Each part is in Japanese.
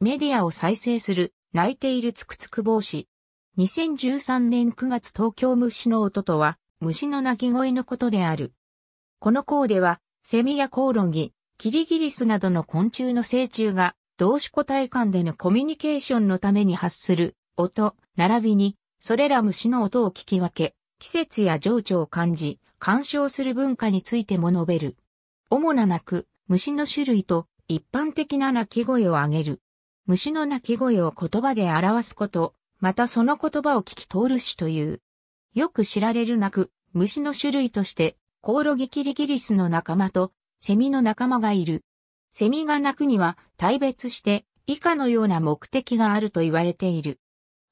メディアを再生する、泣いているつくつく帽子。2013年9月東京虫の音とは、虫の鳴き声のことである。このーでは、セミやコオロギ、キリギリスなどの昆虫の成虫が、同種個体間でのコミュニケーションのために発する音、並びに、それら虫の音を聞き分け、季節や情緒を感じ、鑑賞する文化についても述べる。主な鳴く、虫の種類と一般的な鳴き声を上げる。虫の鳴き声を言葉で表すこと、またその言葉を聞き通るしという。よく知られる鳴く、虫の種類として、コオロギキリギリスの仲間と、セミの仲間がいる。セミが鳴くには、大別して、以下のような目的があると言われている。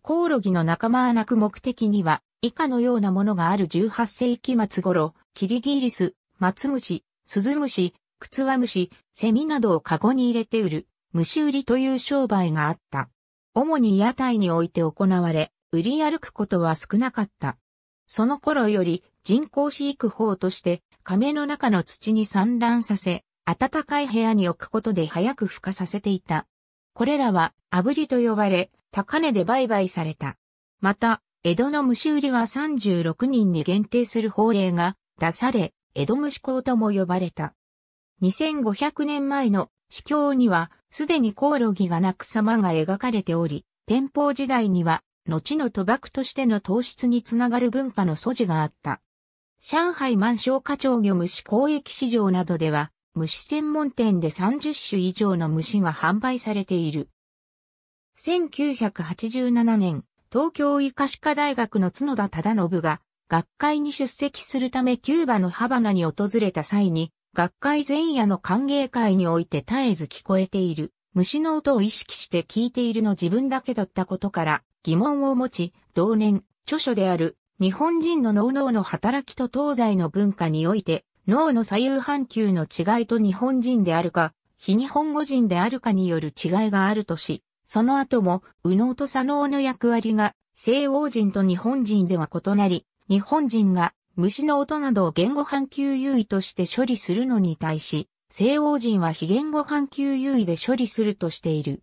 コオロギの仲間は鳴く目的には、以下のようなものがある18世紀末頃、キリギリス、マツムシ、スズムシ、クツワムシ、セミなどをカゴに入れて売る。虫売りという商売があった。主に屋台において行われ、売り歩くことは少なかった。その頃より人工飼育法として亀の中の土に産卵させ、暖かい部屋に置くことで早く孵化させていた。これらは炙りと呼ばれ、高値で売買された。また、江戸の虫売りは36人に限定する法令が出され、江戸虫校とも呼ばれた。2500年前の司教にはすでにコオロギが鳴く様が描かれており、天保時代には、後の賭博としての糖質につながる文化の素地があった。上海満床花鳥魚虫交易市場などでは、虫専門店で30種以上の虫が販売されている。1987年、東京医科歯科大学の角田忠信が、学会に出席するためキューバのハバナに訪れた際に、学会前夜の歓迎会において絶えず聞こえている、虫の音を意識して聞いているの自分だけだったことから疑問を持ち、同年、著書である日本人の脳脳の働きと東西の文化において脳の左右半球の違いと日本人であるか、非日本語人であるかによる違いがあるとし、その後も右脳と左脳の役割が西欧人と日本人では異なり、日本人が虫の音などを言語半球優位として処理するのに対し、西欧人は非言語半球優位で処理するとしている。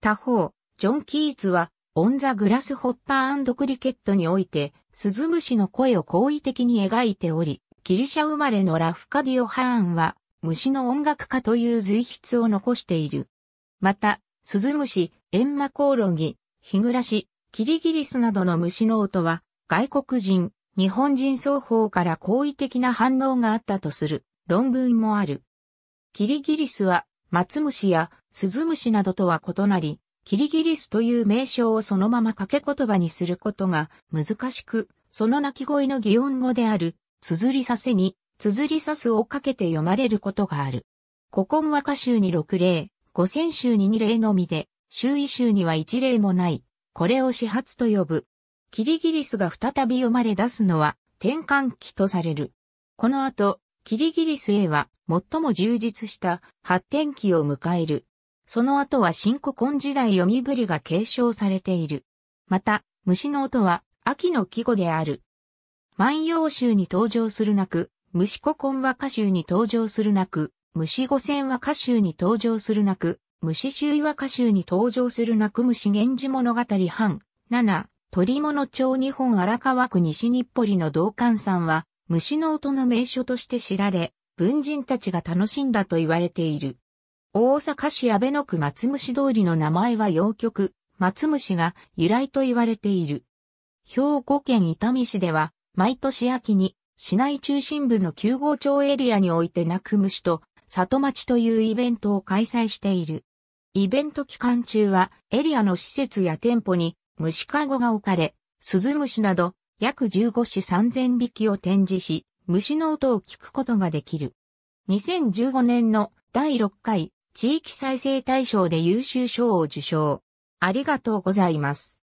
他方、ジョン・キーツは、オン・ザ・グラス・ホッパークリケットにおいて、スズムシの声を好意的に描いており、ギリシャ生まれのラフカディオ・ハーンは、虫の音楽家という随筆を残している。また、スズムシ、エンマコオロギ、ヒグラシ、キリギリスなどの虫の音は、外国人、日本人双方から好意的な反応があったとする論文もある。キリギリスは、松虫や鈴虫などとは異なり、キリギリスという名称をそのまま掛け言葉にすることが難しく、その鳴き声の擬音語である、綴りさせに、綴りさすをかけて読まれることがある。古今和歌集に6例、五千集に2例のみで、周囲集には1例もない。これを始発と呼ぶ。キリギリスが再び生まれ出すのは転換期とされる。この後、キリギリス A は最も充実した発展期を迎える。その後は新古今時代読みぶりが継承されている。また、虫の音は秋の季語である。万葉集に登場するなく、虫古今和歌集に登場するなく、虫五線和歌集に登場するなく、虫集和歌集に登場するなく虫源氏物語版、7、鳥物町日本荒川区西日暮里の道館山は、虫の音の名所として知られ、文人たちが楽しんだと言われている。大阪市安倍野区松虫通りの名前は洋曲、松虫が由来と言われている。兵庫県伊丹市では、毎年秋に、市内中心部の9号町エリアにおいて泣く虫と、里町というイベントを開催している。イベント期間中は、エリアの施設や店舗に、虫かごが置かれ、鈴虫など約15種3000匹を展示し、虫の音を聞くことができる。2015年の第6回地域再生大賞で優秀賞を受賞。ありがとうございます。